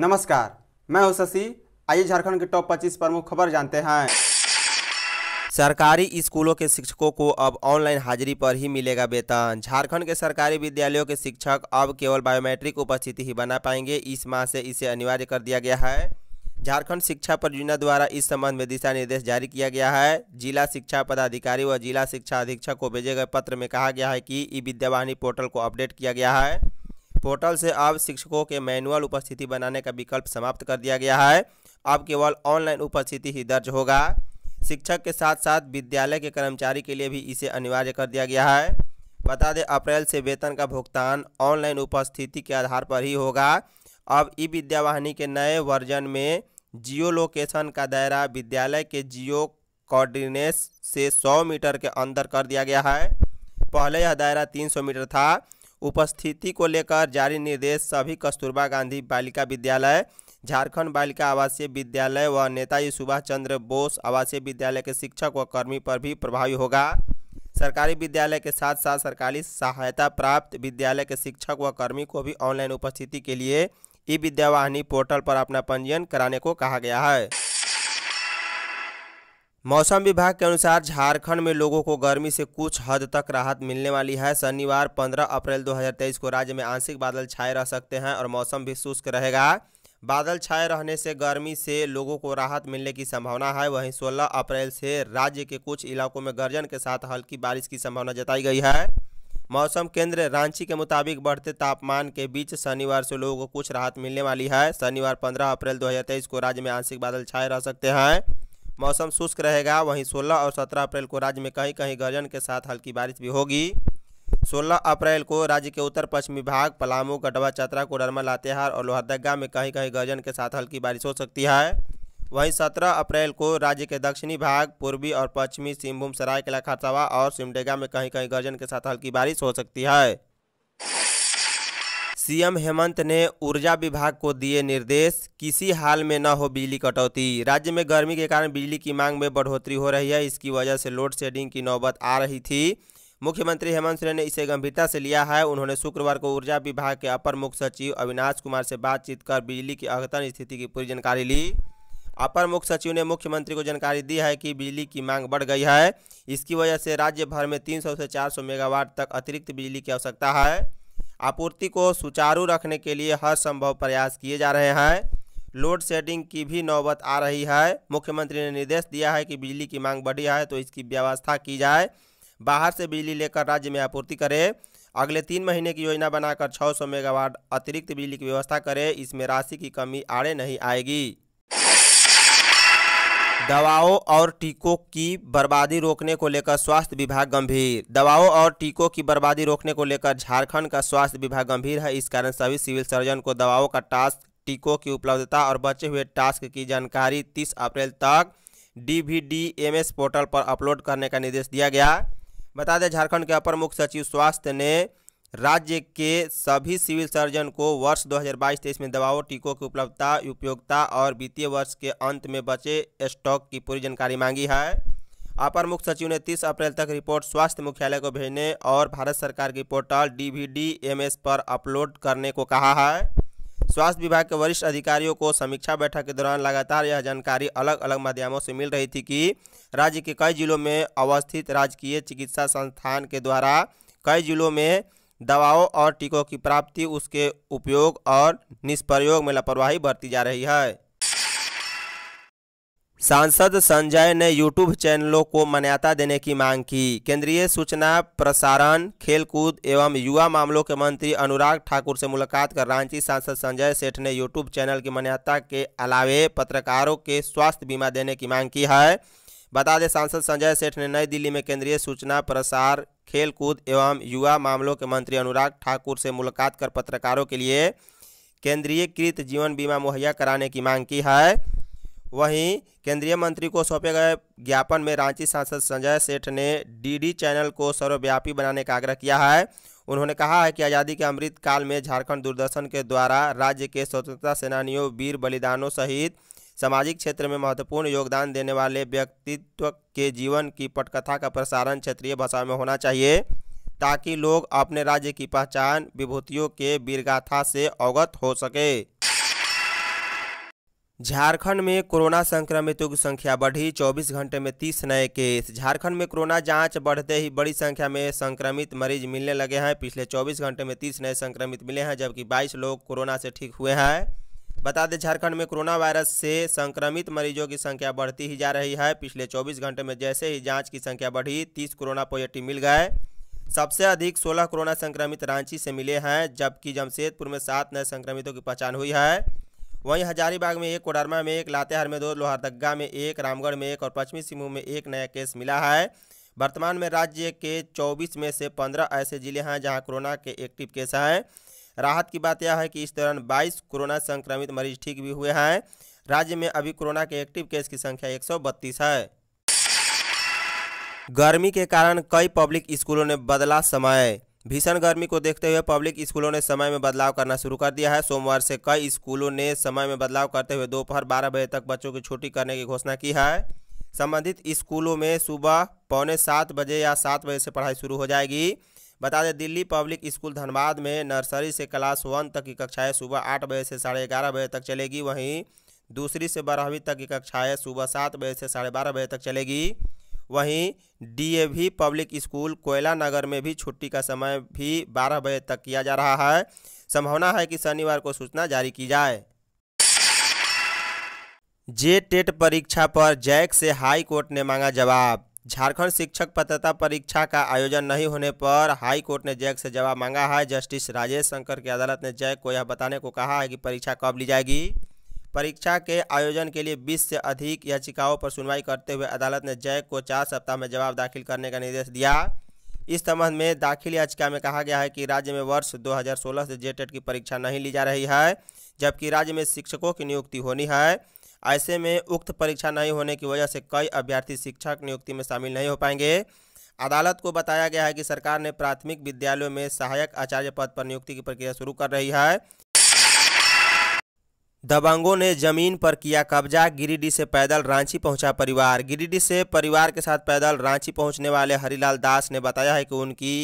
नमस्कार मैं हूं शशि आइए झारखंड के टॉप 25 प्रमुख खबर जानते हैं सरकारी स्कूलों के शिक्षकों को अब ऑनलाइन हाजिरी पर ही मिलेगा वेतन झारखंड के सरकारी विद्यालयों के शिक्षक अब केवल बायोमेट्रिक उपस्थिति ही बना पाएंगे इस माह से इसे अनिवार्य कर दिया गया है झारखंड शिक्षा परियोजना द्वारा इस संबंध में दिशा निर्देश जारी किया गया है जिला शिक्षा पदाधिकारी व जिला शिक्षा अधीक्षक को भेजे गए पत्र में कहा गया है कि ई विद्यावाहिनी पोर्टल को अपडेट किया गया है पोर्टल से अब शिक्षकों के मैनुअल उपस्थिति बनाने का विकल्प समाप्त कर दिया गया है अब केवल ऑनलाइन उपस्थिति ही दर्ज होगा शिक्षक के साथ साथ विद्यालय के कर्मचारी के लिए भी इसे अनिवार्य कर दिया गया है बता दें अप्रैल से वेतन का भुगतान ऑनलाइन उपस्थिति के आधार पर ही होगा अब ई विद्यावाहिनी के नए वर्जन में जियो लोकेशन का दायरा विद्यालय के जियो कोऑर्डिनेट्स से 100 मीटर के अंदर कर दिया गया है पहले यह दायरा 300 मीटर था उपस्थिति को लेकर जारी निर्देश सभी कस्तूरबा गांधी बालिका विद्यालय झारखंड बालिका आवासीय विद्यालय व नेताजी सुभाष चंद्र बोस आवासीय विद्यालय के शिक्षक व कर्मी पर भी प्रभावी होगा सरकारी विद्यालय के साथ साथ सरकारी सहायता प्राप्त विद्यालय के शिक्षक व कर्मी को भी ऑनलाइन उपस्थिति के लिए ई विद्यावाहिनी पोर्टल पर अपना पंजीयन कराने को कहा गया है मौसम विभाग के अनुसार झारखंड में लोगों को गर्मी से कुछ हद तक राहत मिलने वाली है शनिवार 15 अप्रैल 2023 को राज्य में आंशिक बादल छाए रह सकते हैं और मौसम भी शुष्क रहेगा बादल छाए रहने से गर्मी से लोगों को राहत मिलने की संभावना है वहीं 16 अप्रैल से राज्य के कुछ इलाकों में गर्जन के साथ हल्की बारिश की संभावना जताई गई है मौसम केंद्र रांची के मुताबिक बढ़ते तापमान के बीच शनिवार से लोगों को कुछ राहत मिलने वाली है शनिवार पंद्रह अप्रैल दो को राज्य में आंशिक बादल छाए रह सकते हैं मौसम शुष्क रहेगा वहीं 16 और 17 अप्रैल को राज्य में कहीं कहीं गर्जन के साथ हल्की बारिश भी होगी 16 अप्रैल को राज्य के उत्तर पश्चिमी भाग पलामू गढ़वा चतरा कोडरमा लातेहार और लोहरदगा में कहीं कहीं गर्जन के साथ हल्की बारिश हो सकती है वहीं 17 अप्रैल को राज्य के दक्षिणी भाग पूर्वी और पश्चिमी सिंहभूम सरायकला खरसावा और सिमडेगा में कहीं कहीं गर्जन के साथ हल्की बारिश हो सकती है सीएम हेमंत ने ऊर्जा विभाग को दिए निर्देश किसी हाल में न हो बिजली कटौती राज्य में गर्मी के कारण बिजली की मांग में बढ़ोतरी हो रही है इसकी वजह से लोड शेडिंग की नौबत आ रही थी मुख्यमंत्री हेमंत सोरेन ने इसे गंभीरता से लिया है उन्होंने शुक्रवार को ऊर्जा विभाग के अपर मुख्य सचिव अविनाश कुमार से बातचीत कर बिजली की अघतन स्थिति की पूरी जानकारी ली अपर मुख्य सचिव ने मुख्यमंत्री को जानकारी दी है कि बिजली की मांग बढ़ गई है इसकी वजह से राज्य भर में 300 से 400 मेगावाट तक अतिरिक्त बिजली की आवश्यकता है आपूर्ति को सुचारू रखने के लिए हर संभव प्रयास किए जा रहे हैं लोड शेडिंग की भी नौबत आ रही है मुख्यमंत्री ने निर्देश दिया है कि बिजली की मांग बढ़ी है तो इसकी व्यवस्था की जाए बाहर से बिजली लेकर राज्य में आपूर्ति करे अगले तीन महीने की योजना बनाकर 600 मेगावाट अतिरिक्त बिजली की व्यवस्था करें इसमें राशि की कमी आड़े नहीं आएगी दवाओं और टीकों की बर्बादी रोकने को लेकर स्वास्थ्य विभाग गंभीर दवाओं और टीकों की बर्बादी रोकने को लेकर झारखंड का स्वास्थ्य विभाग गंभीर है इस कारण सभी सिविल सर्जन को दवाओं का टास्क टीकों की उपलब्धता और बचे हुए टास्क की जानकारी 30 अप्रैल तक डीवीडीएमएस पोर्टल पर अपलोड करने का निर्देश दिया गया बता दें झारखंड के अपर मुख्य सचिव स्वास्थ्य ने राज्य के सभी सिविल सर्जन को वर्ष 2022-23 में दवाओं टीकों की उपलब्धता उपयोगिता और वित्तीय वर्ष के अंत में बचे स्टॉक की पूरी जानकारी मांगी है अपर मुख्य सचिव ने 30 अप्रैल तक रिपोर्ट स्वास्थ्य मुख्यालय को भेजने और भारत सरकार की पोर्टल डीवीडीएमएस पर अपलोड करने को कहा है स्वास्थ्य विभाग के वरिष्ठ अधिकारियों को समीक्षा बैठक के दौरान लगातार यह जानकारी अलग अलग माध्यमों से मिल रही थी कि राज्य के कई जिलों में अवस्थित राजकीय चिकित्सा संस्थान के द्वारा कई जिलों में दवाओं और टीकों की प्राप्ति उसके उपयोग और निष्प्रयोग में लापरवाही बरती जा रही है सांसद संजय ने यूट्यूब चैनलों को मान्यता देने की मांग की केंद्रीय सूचना प्रसारण खेलकूद एवं युवा मामलों के मंत्री अनुराग ठाकुर से मुलाकात कर रांची सांसद संजय सेठ ने यूट्यूब चैनल की मान्यता के अलावे पत्रकारों के स्वास्थ्य बीमा देने की मांग की है बता दें सांसद संजय सेठ ने नई दिल्ली में केंद्रीय सूचना प्रसार खेलकूद एवं युवा मामलों के मंत्री अनुराग ठाकुर से मुलाकात कर पत्रकारों के लिए केंद्रीयकृत जीवन बीमा मुहैया कराने की मांग की है वहीं केंद्रीय मंत्री को सौंपे गए ज्ञापन में रांची सांसद संजय सेठ ने डीडी चैनल को सर्वव्यापी बनाने का आग्रह किया है उन्होंने कहा है कि आज़ादी के अमृत काल में झारखंड दूरदर्शन के द्वारा राज्य के स्वतंत्रता सेनानियों वीर बलिदानों सहित सामाजिक क्षेत्र में महत्वपूर्ण योगदान देने वाले व्यक्तित्व के जीवन की पटकथा का प्रसारण क्षेत्रीय भाषा में होना चाहिए ताकि लोग अपने राज्य की पहचान विभूतियों के वीरगाथा से अवगत हो सके झारखंड में कोरोना संक्रमितों की संख्या बढ़ी 24 घंटे में 30 नए केस झारखंड में कोरोना जांच बढ़ते ही बड़ी संख्या में संक्रमित मरीज मिलने लगे हैं पिछले 24 घंटे में 30 नए संक्रमित मिले हैं जबकि 22 लोग कोरोना से ठीक हुए हैं बता दें झारखंड में कोरोना वायरस से संक्रमित मरीजों की संख्या बढ़ती ही जा रही है पिछले 24 घंटे में जैसे ही जांच की संख्या बढ़ी 30 कोरोना पॉजिटिव मिल गए सबसे अधिक 16 कोरोना संक्रमित रांची से मिले हैं जबकि जमशेदपुर में सात नए संक्रमितों की पहचान हुई है वहीं हजारीबाग में एक कोडरमा में एक लातेहार में दो लोहारदग्गा में एक रामगढ़ में एक और पश्चिमी सिंहभूम में एक नया केस मिला है वर्तमान में राज्य के 24 में से 15 ऐसे जिले हैं जहां कोरोना के एक्टिव केस हैं राहत की बात यह है कि इस दौरान 22 कोरोना संक्रमित मरीज ठीक भी हुए हैं राज्य में अभी कोरोना के एक्टिव केस की संख्या एक है गर्मी के कारण कई पब्लिक स्कूलों ने बदला समय भीषण गर्मी को देखते हुए पब्लिक स्कूलों ने समय में बदलाव करना शुरू कर दिया है सोमवार से कई स्कूलों ने समय में बदलाव करते हुए दोपहर बारह बजे तक बच्चों की छुट्टी करने की घोषणा की है संबंधित स्कूलों में सुबह पौने सात बजे या सात बजे से पढ़ाई शुरू हो जाएगी बता दें दिल्ली पब्लिक स्कूल धनबाद में नर्सरी से क्लास वन तक की कक्षाएं सुबह आठ बजे से साढ़े ग्यारह बजे तक चलेगी वहीं दूसरी से बारहवीं तक की कक्षाएं सुबह सात बजे से साढ़े बारह बजे तक चलेगी वहीं डी पब्लिक स्कूल कोयला नगर में भी छुट्टी का समय भी बारह बजे तक किया जा रहा है संभावना है कि शनिवार को सूचना जारी की जाए जे टेट परीक्षा पर जैक से हाई कोर्ट ने मांगा जवाब झारखंड शिक्षक पात्रता परीक्षा का आयोजन नहीं होने पर हाई कोर्ट ने जैक से जवाब मांगा है जस्टिस राजेश शंकर की अदालत ने जैक को यह बताने को कहा है कि परीक्षा कब ली जाएगी परीक्षा के आयोजन के लिए 20 से अधिक याचिकाओं पर सुनवाई करते हुए अदालत ने जैक को चार सप्ताह में जवाब दाखिल करने का निर्देश दिया इस संबंध में दाखिल याचिका में कहा गया है कि राज्य में वर्ष 2016 से जेटेट की परीक्षा नहीं ली जा रही है जबकि राज्य में शिक्षकों की नियुक्ति होनी है ऐसे में उक्त परीक्षा नहीं होने की वजह से कई अभ्यर्थी शिक्षक नियुक्ति में शामिल नहीं हो पाएंगे अदालत को बताया गया है कि सरकार ने प्राथमिक विद्यालयों में सहायक आचार्य पद पर नियुक्ति की प्रक्रिया शुरू कर रही है दबंगों ने जमीन पर किया कब्जा गिरिडीह से पैदल रांची पहुंचा परिवार गिरिडीह से परिवार के साथ पैदल रांची पहुंचने वाले हरिलाल दास ने बताया है कि उनकी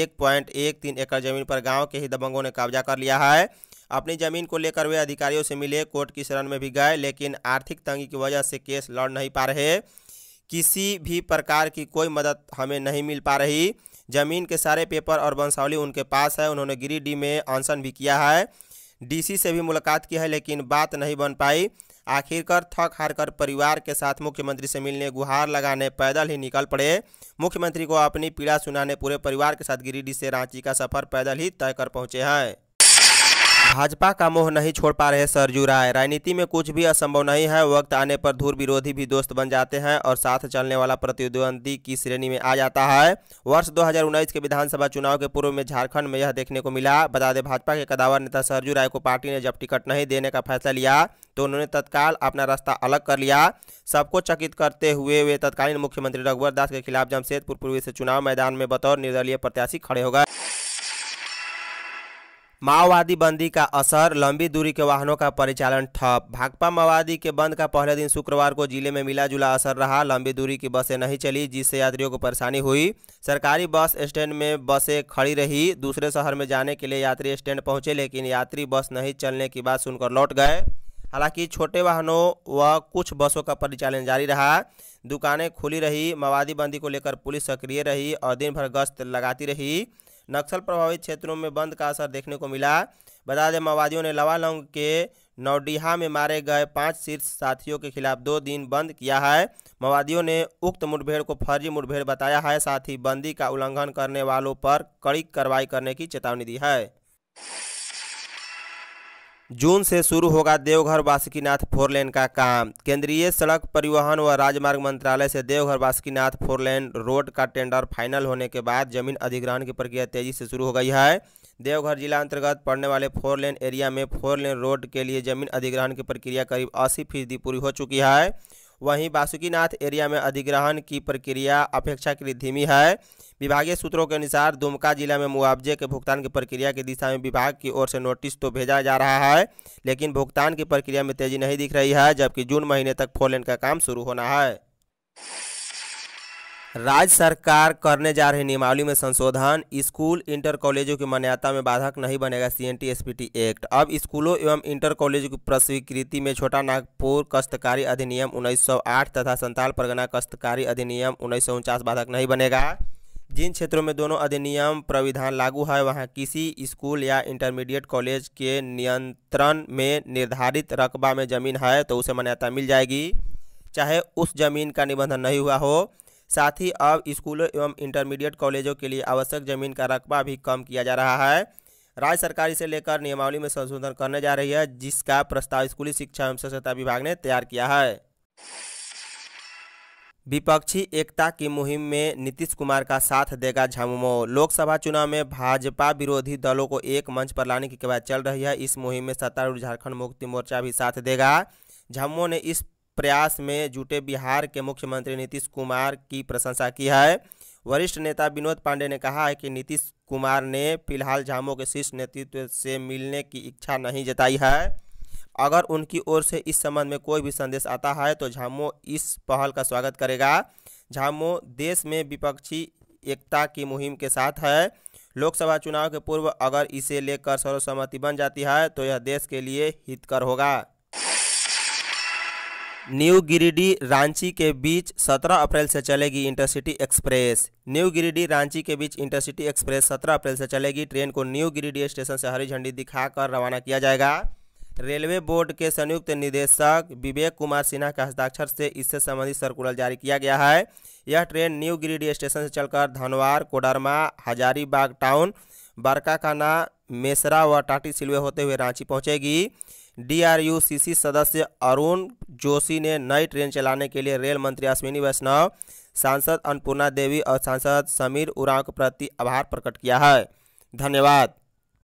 एक पॉइंट एक तीन एकड़ जमीन पर गांव के ही दबंगों ने कब्जा कर लिया है अपनी जमीन को लेकर वे अधिकारियों से मिले कोर्ट की शरण में भी गए लेकिन आर्थिक तंगी की वजह से केस लड़ नहीं पा रहे किसी भी प्रकार की कोई मदद हमें नहीं मिल पा रही जमीन के सारे पेपर और वंशावली उनके पास है उन्होंने गिरिडीह में अनशन भी किया है डीसी से भी मुलाकात की है लेकिन बात नहीं बन पाई आखिरकार थक हार कर परिवार के साथ मुख्यमंत्री से मिलने गुहार लगाने पैदल ही निकल पड़े मुख्यमंत्री को अपनी पीड़ा सुनाने पूरे परिवार के साथ गिरिडीह से रांची का सफर पैदल ही तय कर पहुँचे हैं भाजपा का मोह नहीं छोड़ पा रहे सरजू राय राजनीति में कुछ भी असंभव नहीं है वक्त आने पर धूर विरोधी भी दोस्त बन जाते हैं और साथ चलने वाला प्रतिद्वंदी की श्रेणी में आ जाता है वर्ष 2019 के विधानसभा चुनाव के पूर्व में झारखंड में यह देखने को मिला बता दें भाजपा के कदावर नेता सरजू राय को पार्टी ने जब टिकट नहीं देने का फैसला लिया तो उन्होंने तत्काल अपना रास्ता अलग कर लिया सबको चकित करते हुए वे तत्कालीन मुख्यमंत्री रघुवर दास के खिलाफ जमशेदपुर पूर्वी से चुनाव मैदान में बतौर निर्दलीय प्रत्याशी खड़े हो गए माओवादी बंदी का असर लंबी दूरी के वाहनों का परिचालन ठप भाकपा माओवादी के बंद का पहले दिन शुक्रवार को जिले में मिला जुला असर रहा लंबी दूरी की बसें नहीं चली जिससे यात्रियों को परेशानी हुई सरकारी बस स्टैंड में बसें खड़ी रही दूसरे शहर में जाने के लिए यात्री स्टैंड पहुंचे लेकिन यात्री बस नहीं चलने की बात सुनकर लौट गए हालांकि छोटे वाहनों व वा कुछ बसों का परिचालन जारी रहा दुकानें खुली रही माओवादी बंदी को लेकर पुलिस सक्रिय रही और दिन भर गश्त लगाती रही नक्सल प्रभावित क्षेत्रों में बंद का असर देखने को मिला बता दें माओवादियों ने लवालौंग के नौडीहा में मारे गए पांच शीर्ष साथियों के खिलाफ दो दिन बंद किया है माओवादियों ने उक्त मुठभेड़ को फर्जी मुठभेड़ बताया है साथ ही बंदी का उल्लंघन करने वालों पर कड़ी कार्रवाई करने की चेतावनी दी है जून से शुरू होगा देवघर बासुकीनाथ फोरलेन का काम केंद्रीय सड़क परिवहन व राजमार्ग मंत्रालय से देवघर बासुकीनाथ फोरलेन रोड का टेंडर फाइनल होने के बाद जमीन अधिग्रहण की प्रक्रिया तेजी से शुरू हो गई है देवघर जिला अंतर्गत पड़ने वाले फोरलेन एरिया में फोरलेन रोड के लिए जमीन अधिग्रहण की प्रक्रिया करीब अस्सी फीसदी पूरी हो चुकी है वहीं बासुकीनाथ एरिया में अधिग्रहण की प्रक्रिया अपेक्षाकृत धीमी है विभागीय सूत्रों के अनुसार दुमका जिला में मुआवजे के भुगतान की प्रक्रिया की दिशा में विभाग की ओर से नोटिस तो भेजा जा रहा है लेकिन भुगतान की प्रक्रिया में तेजी नहीं दिख रही है जबकि जून महीने तक फोर का काम शुरू होना है राज्य सरकार करने जा रही नियमावली में संशोधन स्कूल इंटर कॉलेजों की मान्यता में बाधक नहीं बनेगा सीएनटी एसपीटी एक्ट अब स्कूलों एवं इंटर कॉलेजों की प्रस्वीकृति में छोटा नागपुर कष्टकारी अधिनियम 1908 तथा संताल परगना कष्टकारी अधिनियम उन्नीस बाधक नहीं बनेगा जिन क्षेत्रों में दोनों अधिनियम प्रविधान लागू है वहाँ किसी स्कूल या इंटरमीडिएट कॉलेज के नियंत्रण में निर्धारित रकबा में जमीन है तो उसे मान्यता मिल जाएगी चाहे उस जमीन का निबंधन नहीं हुआ हो साथ ही अब स्कूलों एवं इंटरमीडिएट कॉलेजों के लिए आवश्यक जमीन का रकबा भी कम किया जा रहा है राज्य सरकार इसे लेकर नियमावली में संशोधन करने जा रही है जिसका प्रस्ताव स्कूली शिक्षा एवं स्वच्छता विभाग ने तैयार किया है विपक्षी एकता की मुहिम में नीतीश कुमार का साथ देगा झामुमो लोकसभा चुनाव में भाजपा विरोधी दलों को एक मंच पर लाने की कवायद चल रही है इस मुहिम में सत्तारूढ़ झारखंड मुक्ति मोर्चा भी साथ देगा झामुमो ने इस प्रयास में जुटे बिहार के मुख्यमंत्री नीतीश कुमार की प्रशंसा की है वरिष्ठ नेता विनोद पांडे ने कहा है कि नीतीश कुमार ने फिलहाल झामो के शीर्ष नेतृत्व से मिलने की इच्छा नहीं जताई है अगर उनकी ओर से इस संबंध में कोई भी संदेश आता है तो झामो इस पहल का स्वागत करेगा झामो देश में विपक्षी एकता की मुहिम के साथ है लोकसभा चुनाव के पूर्व अगर इसे लेकर सर्वसम्मति बन जाती है तो यह देश के लिए हितकर होगा न्यू गिरिडीह रांची के बीच 17 अप्रैल से चलेगी intercity express new Giridih Ranchi के बीच इंटरसिटी एक्सप्रेस 17 अप्रैल से चलेगी ट्रेन को न्यू गिरिडीह स्टेशन से हरी झंडी दिखाकर रवाना किया जाएगा रेलवे बोर्ड के संयुक्त निदेशक विवेक कुमार सिन्हा के हस्ताक्षर से इससे संबंधित सर्कुलर जारी किया गया है यह ट्रेन न्यू गिरिडीह स्टेशन से चलकर धनवार कोडरमा हजारीबाग टाउन बरकाकाना मेसरा व टाटी सिलवे होते हुए रांची पहुंचेगी डीआरयूसीसी सदस्य अरुण जोशी ने नई ट्रेन चलाने के लिए रेल मंत्री अश्विनी वैष्णव सांसद अन्नपूर्णा देवी और सांसद समीर उरांव के प्रति आभार प्रकट किया है धन्यवाद